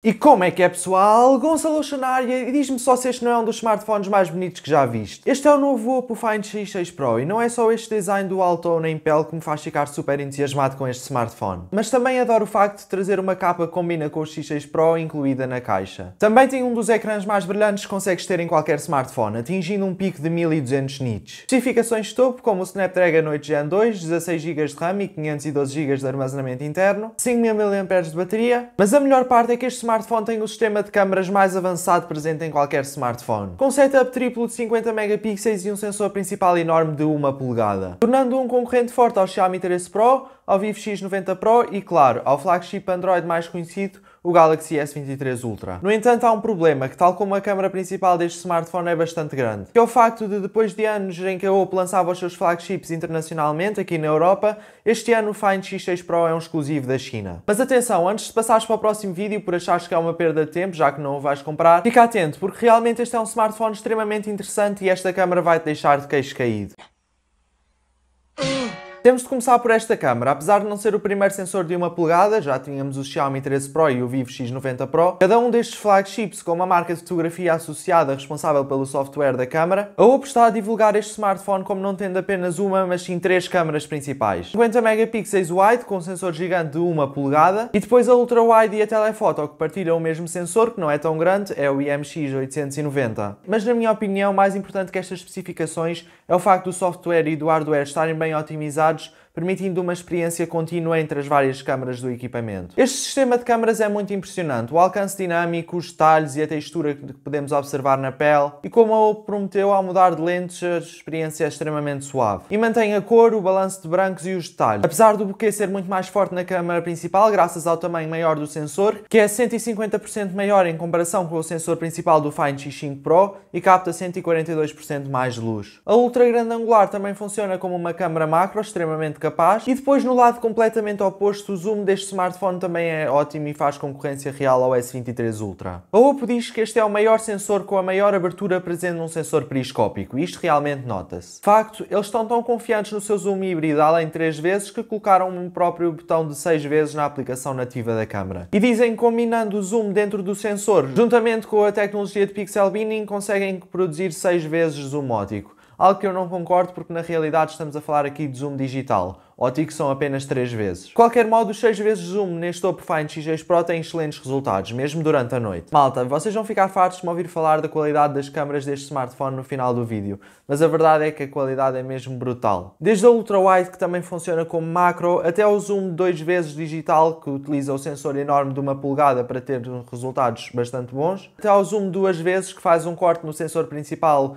E como é que é pessoal? Gonçalo Xanária, diz-me só se este não é um dos smartphones mais bonitos que já viste. Este é o novo Oppo Find X6 Pro e não é só este design do alto em pele que me faz ficar super entusiasmado com este smartphone. Mas também adoro o facto de trazer uma capa que combina com o X6 Pro incluída na caixa. Também tem um dos ecrãs mais brilhantes que consegues ter em qualquer smartphone, atingindo um pico de 1200 nits. Especificações de topo como o Snapdragon 8 Gen 2, 16GB de RAM e 512GB de armazenamento interno, 5000 mAh de bateria, mas a melhor parte é que este smartphone tem o sistema de câmaras mais avançado presente em qualquer smartphone, com setup triplo de 50 megapixels e um sensor principal enorme de 1 polegada, tornando-o um concorrente forte ao Xiaomi 13 Pro, ao Vivo X90 Pro e, claro, ao flagship Android mais conhecido, o Galaxy S23 Ultra. No entanto, há um problema que, tal como a câmera principal deste smartphone é bastante grande, que é o facto de depois de anos em que a Oppo lançava os seus flagships internacionalmente aqui na Europa, este ano o Find X6 Pro é um exclusivo da China. Mas atenção, antes de passares para o próximo vídeo por achares que é uma perda de tempo, já que não o vais comprar, fica atento porque realmente este é um smartphone extremamente interessante e esta câmera vai-te deixar de queixo caído. Temos de começar por esta câmara. Apesar de não ser o primeiro sensor de uma polegada, já tínhamos o Xiaomi 13 Pro e o Vivo X90 Pro, cada um destes flagships com uma marca de fotografia associada responsável pelo software da câmara, a Oppo está a divulgar este smartphone como não tendo apenas uma, mas sim três câmaras principais. 50 megapixels wide com um sensor gigante de 1 polegada e depois a ultra wide e a telefoto que partilham o mesmo sensor, que não é tão grande, é o IMX890. Mas na minha opinião, mais importante que estas especificações é o facto do software e do hardware estarem bem otimizados resultados permitindo uma experiência contínua entre as várias câmaras do equipamento. Este sistema de câmaras é muito impressionante, o alcance dinâmico, os detalhes e a textura que podemos observar na pele e como a Oppo prometeu ao mudar de lentes a experiência é extremamente suave. E mantém a cor, o balanço de brancos e os detalhes. Apesar do buquê ser muito mais forte na câmara principal graças ao tamanho maior do sensor, que é 150% maior em comparação com o sensor principal do Find X5 Pro e capta 142% mais luz. A ultra grande angular também funciona como uma câmara macro extremamente capaz capaz. E depois no lado completamente oposto, o zoom deste smartphone também é ótimo e faz concorrência real ao S23 Ultra. A Oppo diz que este é o maior sensor com a maior abertura presente num sensor periscópico, isto realmente nota-se. De facto, eles estão tão confiantes no seu zoom híbrido além de 3 vezes que colocaram um próprio botão de 6 vezes na aplicação nativa da câmera. E dizem que combinando o zoom dentro do sensor, juntamente com a tecnologia de pixel binning, conseguem produzir 6 vezes zoom ótico algo que eu não concordo porque na realidade estamos a falar aqui de zoom digital, ótico são apenas 3 vezes. Qualquer modo, os 6 vezes zoom neste Oppo Find X6 Pro tem excelentes resultados, mesmo durante a noite. Malta, vocês vão ficar fartos de me ouvir falar da qualidade das câmaras deste smartphone no final do vídeo, mas a verdade é que a qualidade é mesmo brutal. Desde a ultra wide, que também funciona como macro, até o zoom 2 vezes digital, que utiliza o sensor enorme de uma polegada para ter resultados bastante bons, até ao zoom duas vezes, que faz um corte no sensor principal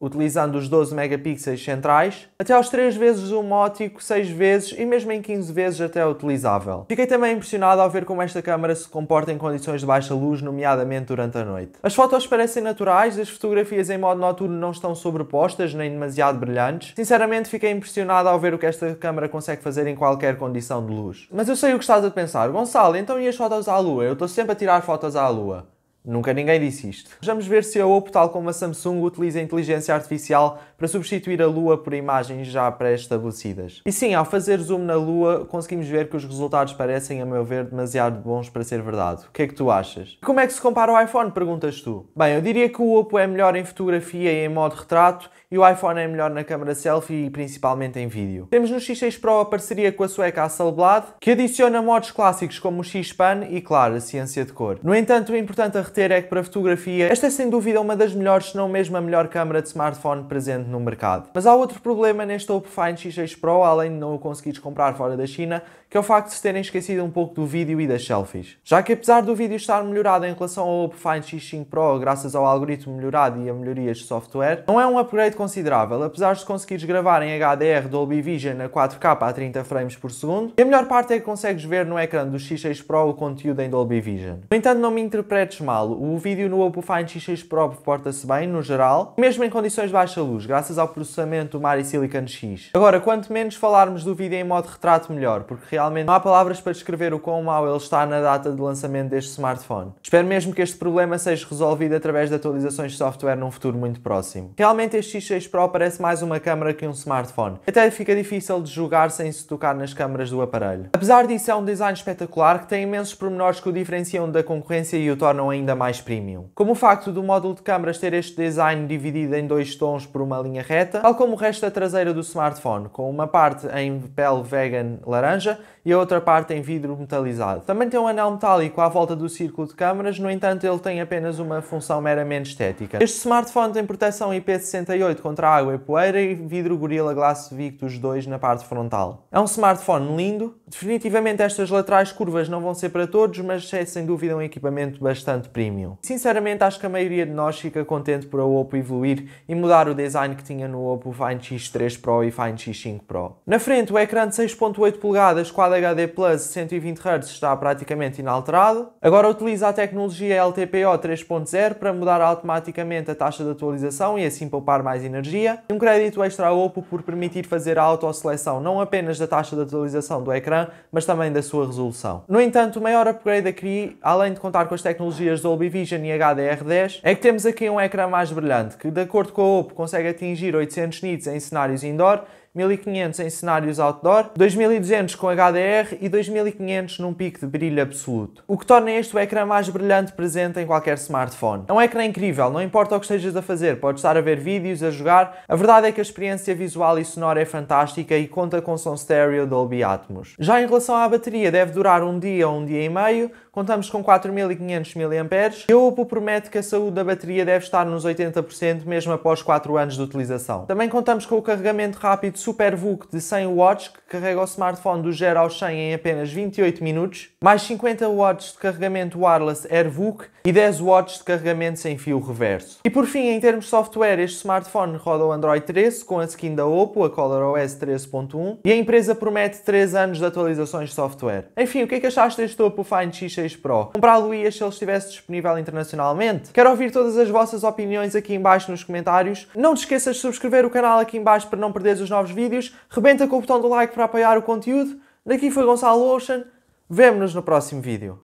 utilizando os 12 megapixels centrais, até aos 3 vezes o mótico, 6 vezes e mesmo em 15 vezes até é utilizável. Fiquei também impressionado ao ver como esta câmera se comporta em condições de baixa luz, nomeadamente durante a noite. As fotos parecem naturais, as fotografias em modo noturno não estão sobrepostas nem demasiado brilhantes. Sinceramente fiquei impressionado ao ver o que esta câmera consegue fazer em qualquer condição de luz. Mas eu sei o que estás a pensar, Gonçalo, então e as fotos à lua? Eu estou sempre a tirar fotos à lua. Nunca ninguém disse isto. Vamos ver se a Oppo, tal como a Samsung, utiliza a inteligência artificial para substituir a Lua por imagens já pré-estabelecidas. E sim, ao fazer zoom na Lua, conseguimos ver que os resultados parecem, a meu ver, demasiado bons para ser verdade. O que é que tu achas? Como é que se compara o iPhone, perguntas tu? Bem, eu diria que o Oppo é melhor em fotografia e em modo retrato, e o iPhone é melhor na câmera selfie e principalmente em vídeo. Temos no X6 Pro a parceria com a sueca Hasselblad, que adiciona modos clássicos como o X-Pan e, claro, a ciência de cor. No entanto, é importante a ter é que para fotografia, esta é sem dúvida uma das melhores, se não mesmo a melhor câmara de smartphone presente no mercado. Mas há outro problema neste Oppo Find X6 Pro, além de não o conseguires comprar fora da China, que é o facto de se terem esquecido um pouco do vídeo e das selfies. Já que apesar do vídeo estar melhorado em relação ao Oppo Find X5 Pro, graças ao algoritmo melhorado e a melhorias de software, não é um upgrade considerável, apesar de conseguires gravar em HDR Dolby Vision a 4K a 30 frames por segundo, e a melhor parte é que consegues ver no ecrã do X6 Pro o conteúdo em Dolby Vision. No entanto, não me interpretes mal, o vídeo no Oppo Find X6 Pro porta-se bem, no geral, mesmo em condições de baixa luz, graças ao processamento Mari Silicon X. Agora, quanto menos falarmos do vídeo em modo retrato, melhor, porque realmente não há palavras para descrever o quão mau ele está na data de lançamento deste smartphone. Espero mesmo que este problema seja resolvido através de atualizações de software num futuro muito próximo. Realmente este X6 Pro parece mais uma câmera que um smartphone. Até fica difícil de julgar sem se tocar nas câmaras do aparelho. Apesar disso, é um design espetacular que tem imensos pormenores que o diferenciam da concorrência e o tornam ainda mais premium. Como o facto do módulo de câmaras ter este design dividido em dois tons por uma linha reta, tal como o resto da traseira do smartphone, com uma parte em pele vegan laranja e a outra parte em vidro metalizado. Também tem um anel metálico à volta do círculo de câmaras, no entanto ele tem apenas uma função meramente estética. Este smartphone tem proteção IP68 contra água e poeira e vidro Gorilla Glass Victus 2 na parte frontal. É um smartphone lindo, Definitivamente estas laterais curvas não vão ser para todos, mas é sem dúvida um equipamento bastante premium. Sinceramente acho que a maioria de nós fica contente por a Oppo evoluir e mudar o design que tinha no Oppo Find X3 Pro e Find X5 Pro. Na frente o ecrã de 6.8 polegadas Quad HD Plus 120Hz está praticamente inalterado. Agora utiliza a tecnologia LTPO 3.0 para mudar automaticamente a taxa de atualização e assim poupar mais energia. Um crédito extra a Oppo por permitir fazer a autoseleção não apenas da taxa de atualização do ecrã, ecrã, mas também da sua resolução. No entanto, o maior upgrade aqui, além de contar com as tecnologias Dolby Vision e HDR10, é que temos aqui um ecrã mais brilhante, que de acordo com a OPPO consegue atingir 800 nits em cenários indoor 1500 em cenários outdoor, 2200 com HDR e 2500 num pico de brilho absoluto. O que torna este o ecrã mais brilhante presente em qualquer smartphone. É um ecrã incrível, não importa o que estejas a fazer, podes estar a ver vídeos, a jogar. A verdade é que a experiência visual e sonora é fantástica e conta com som stereo Dolby Atmos. Já em relação à bateria, deve durar um dia ou um dia e meio, Contamos com 4.500 mAh e a OPPO promete que a saúde da bateria deve estar nos 80% mesmo após 4 anos de utilização. Também contamos com o carregamento rápido SuperVOOC de 100 watts que carrega o smartphone do 0 ao 100 em apenas 28 minutos, mais 50 watts de carregamento wireless AirVOOC e 10 watts de carregamento sem fio reverso. E por fim, em termos de software, este smartphone roda o Android 13 com a skin da OPPO, a ColorOS 13.1, e a empresa promete 3 anos de atualizações de software. Enfim, o que é que achaste deste OPPO Find X6 6 Pro. Comprá-lo-ia se ele estivesse disponível internacionalmente? Quero ouvir todas as vossas opiniões aqui embaixo nos comentários. Não te esqueças de subscrever o canal aqui embaixo para não perderes os novos vídeos. Rebenta com o botão do like para apoiar o conteúdo. Daqui foi Gonçalo Ocean. Vemo-nos no próximo vídeo.